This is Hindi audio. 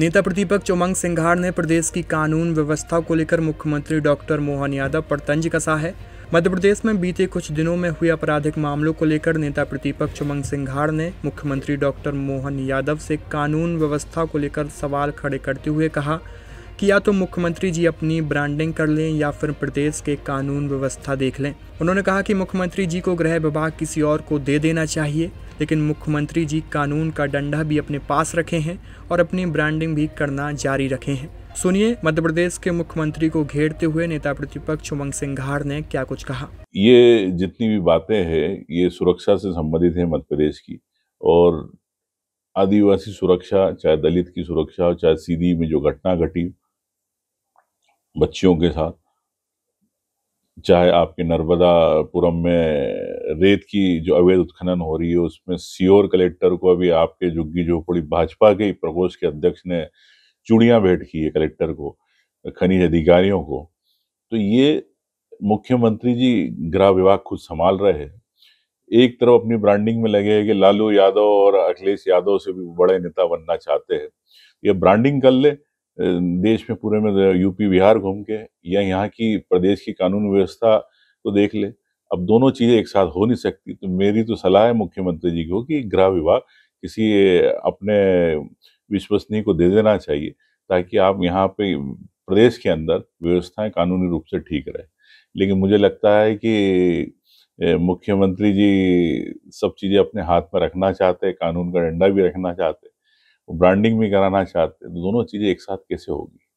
नेता प्रतिपक्ष उमंग सिंघार ने प्रदेश की कानून व्यवस्था को लेकर मुख्यमंत्री डॉक्टर मोहन यादव पर तंज कसा है मध्य प्रदेश में बीते कुछ दिनों में हुए आपराधिक मामलों को लेकर नेता प्रतिपक्ष उमंग सिंघार ने मुख्यमंत्री डॉक्टर मोहन यादव से कानून व्यवस्था को लेकर सवाल खड़े करते हुए कहा कि या तो मुख्यमंत्री जी अपनी ब्रांडिंग कर लें या फिर प्रदेश के कानून व्यवस्था देख लें उन्होंने कहा कि मुख्यमंत्री जी को गृह विभाग किसी और को दे देना चाहिए लेकिन मुख्यमंत्री जी कानून का डंडा भी अपने पास रखे हैं और अपनी ब्रांडिंग भी करना जारी रखे हैं सुनिए मध्य प्रदेश के मुख्यमंत्री को घेरते हुए नेता प्रतिपक्ष उमंग सिंघार ने क्या कुछ कहा ये जितनी भी बातें हैं ये सुरक्षा से संबंधित है मध्य प्रदेश की और आदिवासी सुरक्षा चाहे दलित की सुरक्षा चाहे सीधी में जो घटना घटी बच्चियों के साथ चाहे आपके नर्मदापुरम में रेत की जो अवैध उत्खनन हो रही है उसमें सियोर कलेक्टर को अभी आपके जुग्गी झोपड़ी भाजपा के प्रकोष्ठ के अध्यक्ष ने चूड़ियाँ भेंट की है कलेक्टर को खनिज अधिकारियों को तो ये मुख्यमंत्री जी गृह विभाग खुद संभाल रहे हैं एक तरफ अपनी ब्रांडिंग में लगे हैं कि लालू यादव और अखिलेश यादव से भी बड़े नेता बनना चाहते हैं ये ब्रांडिंग कर ले देश में पूरे में यूपी बिहार घूम के या यहाँ की प्रदेश की कानून व्यवस्था को देख ले अब दोनों चीज़ें एक साथ हो नहीं सकती तो मेरी तो सलाह है मुख्यमंत्री जी को कि गृह विभाग किसी अपने विश्वसनीय को दे देना चाहिए ताकि आप यहाँ पे प्रदेश के अंदर व्यवस्थाएं कानूनी रूप से ठीक रहे लेकिन मुझे लगता है कि मुख्यमंत्री जी सब चीज़ें अपने हाथ में रखना चाहते कानून का डंडा भी रखना चाहते ब्रांडिंग भी कराना चाहते हैं तो दोनों चीज़ें एक साथ कैसे होगी